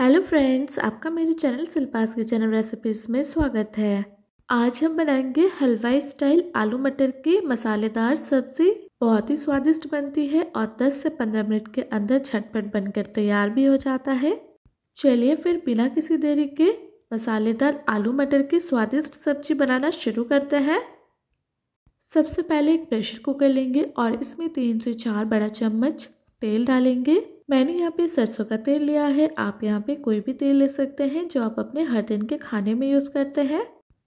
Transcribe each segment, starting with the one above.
hello friends आपका मेरे channel शिल्पास के चैनल रेसिपीज़ में स्वागत है आज हम बनाएंगे हलवाई स्टाइल आलू मटर की मसालेदार सब्जी बहुत ही स्वादिष्ट बनती है और 10 से 15 मिनट के अंदर झटपट बनकर तैयार भी हो जाता है चलिए फिर बिना किसी देरी के मसालेदार आलू मटर की स्वादिष्ट सब्जी बनाना शुरू करते हैं सबसे पहले एक प्रेशर कुकर लेंगे और इसमें तीन से चार बड़ा चम्मच तेल डालेंगे मैंने यहाँ पे सरसों का तेल लिया है आप यहाँ पे कोई भी तेल ले सकते हैं जो आप अपने हर दिन के खाने में यूज़ करते हैं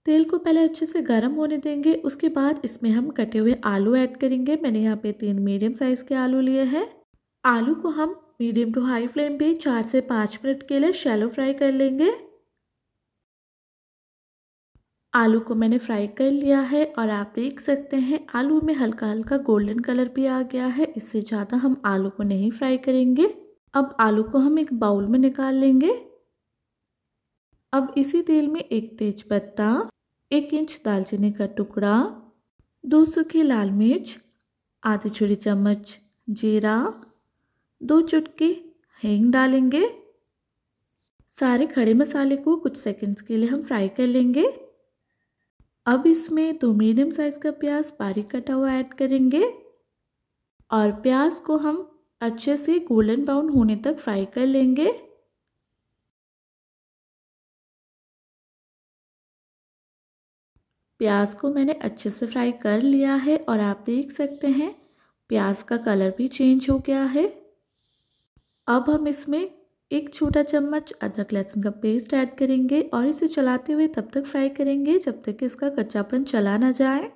तेल को पहले अच्छे से गर्म होने देंगे उसके बाद इसमें हम कटे हुए आलू ऐड करेंगे मैंने यहाँ पे तीन मीडियम साइज़ के आलू लिए हैं आलू को हम मीडियम टू हाई फ्लेम पे चार से पाँच मिनट के लिए शैलो फ्राई कर लेंगे आलू को मैंने फ्राई कर लिया है और आप देख सकते हैं आलू में हल्का हल्का गोल्डन कलर भी आ गया है इससे ज़्यादा हम आलू को नहीं फ्राई करेंगे अब आलू को हम एक बाउल में निकाल लेंगे अब इसी तेल में एक तेज पत्ता एक इंच दालचीनी का टुकड़ा दो सूखी लाल मिर्च आधी छोटी चम्मच जीरा दो चुटकी हींग डालेंगे सारे खड़े मसाले को कुछ सेकंड्स के लिए हम फ्राई कर लेंगे अब इसमें दो मीडियम साइज़ का प्याज बारीक कटा हुआ ऐड करेंगे और प्याज को हम अच्छे से गोल्डन ब्राउन होने तक फ्राई कर लेंगे प्याज को मैंने अच्छे से फ्राई कर लिया है और आप देख सकते हैं प्याज का कलर भी चेंज हो गया है अब हम इसमें एक छोटा चम्मच अदरक लहसुन का पेस्ट ऐड करेंगे और इसे चलाते हुए तब तक फ्राई करेंगे जब तक इसका कच्चापन चला ना जाए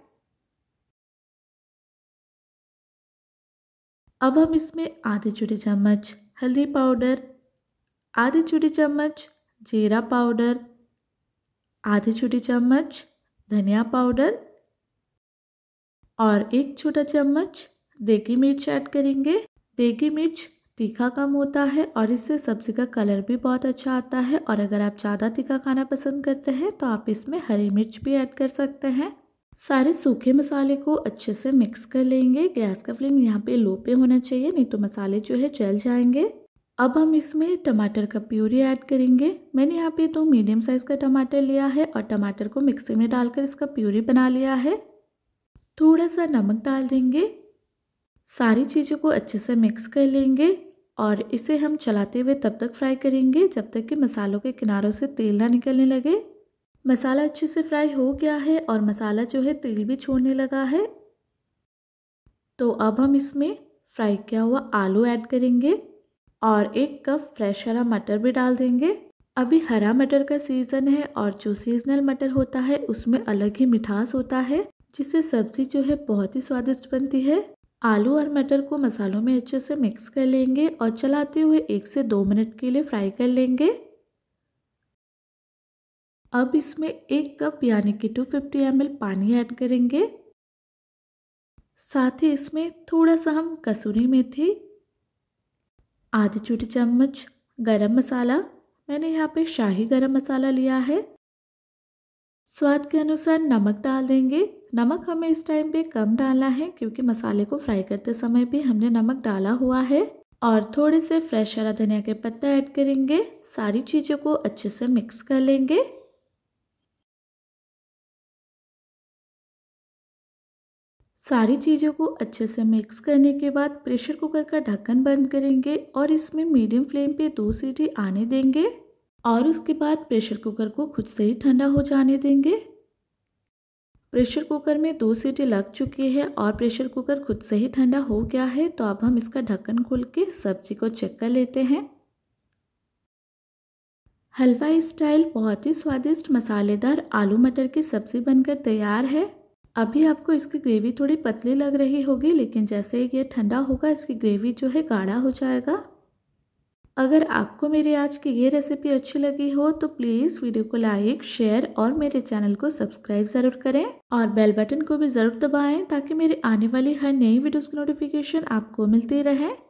अब हम इसमें आधे छोटे चम्मच हल्दी पाउडर आधे छोटे चम्मच जीरा पाउडर आधे छोटे चम्मच धनिया पाउडर और एक छोटा चम्मच देगी मिर्च ऐड करेंगे देगी मिर्च तीखा कम होता है और इससे सब्ज़ी का कलर भी बहुत अच्छा आता है और अगर आप ज़्यादा तीखा खाना पसंद करते हैं तो आप इसमें हरी मिर्च भी ऐड कर सकते हैं सारे सूखे मसाले को अच्छे से मिक्स कर लेंगे गैस का फ्लेम यहाँ पे लो पे होना चाहिए नहीं तो मसाले जो है जल जाएंगे अब हम इसमें टमाटर का प्यूरी ऐड करेंगे मैंने यहाँ पे दो तो मीडियम साइज़ का टमाटर लिया है और टमाटर को मिक्सी में डालकर इसका प्यूरी बना लिया है थोड़ा सा नमक डाल देंगे सारी चीज़ों को अच्छे से मिक्स कर लेंगे और इसे हम चलाते हुए तब तक फ्राई करेंगे जब तक कि मसालों के किनारों से तेल ना निकलने लगे मसाला अच्छे से फ्राई हो गया है और मसाला जो है तेल भी छोड़ने लगा है तो अब हम इसमें फ्राई किया हुआ आलू ऐड करेंगे और एक कप फ्रेश हरा मटर भी डाल देंगे अभी हरा मटर का सीज़न है और जो सीजनल मटर होता है उसमें अलग ही मिठास होता है जिससे सब्ज़ी जो है बहुत ही स्वादिष्ट बनती है आलू और मटर को मसालों में अच्छे से मिक्स कर लेंगे और चलाते हुए एक से दो मिनट के लिए फ्राई कर लेंगे अब इसमें एक कप यानी कि 250 फिफ्टी पानी ऐड करेंगे साथ ही इसमें थोड़ा सा हम कसूरी मेथी आधी छोटी चम्मच गरम मसाला मैंने यहाँ पे शाही गरम मसाला लिया है स्वाद के अनुसार नमक डाल देंगे नमक हमें इस टाइम पे कम डालना है क्योंकि मसाले को फ्राई करते समय भी हमने नमक डाला हुआ है और थोड़े से फ्रेश हरा धनिया के पत्ता ऐड करेंगे सारी चीज़ों को अच्छे से मिक्स कर लेंगे सारी चीज़ों को अच्छे से मिक्स करने के बाद प्रेशर कुकर का ढक्कन बंद करेंगे और इसमें मीडियम फ्लेम पे दो सीटी आने देंगे और उसके बाद प्रेशर कुकर को खुद से ही ठंडा हो जाने देंगे प्रेशर कुकर में दो सीटी लग चुकी है और प्रेशर कुकर खुद से ही ठंडा हो गया है तो अब हम इसका ढक्कन खोल के सब्जी को चेक कर लेते हैं हलवा स्टाइल बहुत ही स्वादिष्ट मसालेदार आलू मटर की सब्ज़ी बनकर तैयार है अभी आपको इसकी ग्रेवी थोड़ी पतली लग रही होगी लेकिन जैसे ये ठंडा होगा इसकी ग्रेवी जो है गाढ़ा हो जाएगा अगर आपको मेरी आज की ये रेसिपी अच्छी लगी हो तो प्लीज़ वीडियो को लाइक शेयर और मेरे चैनल को सब्सक्राइब ज़रूर करें और बेल बटन को भी ज़रूर दबाएं ताकि मेरी आने वाली हर नई वीडियोस की नोटिफिकेशन आपको मिलती रहे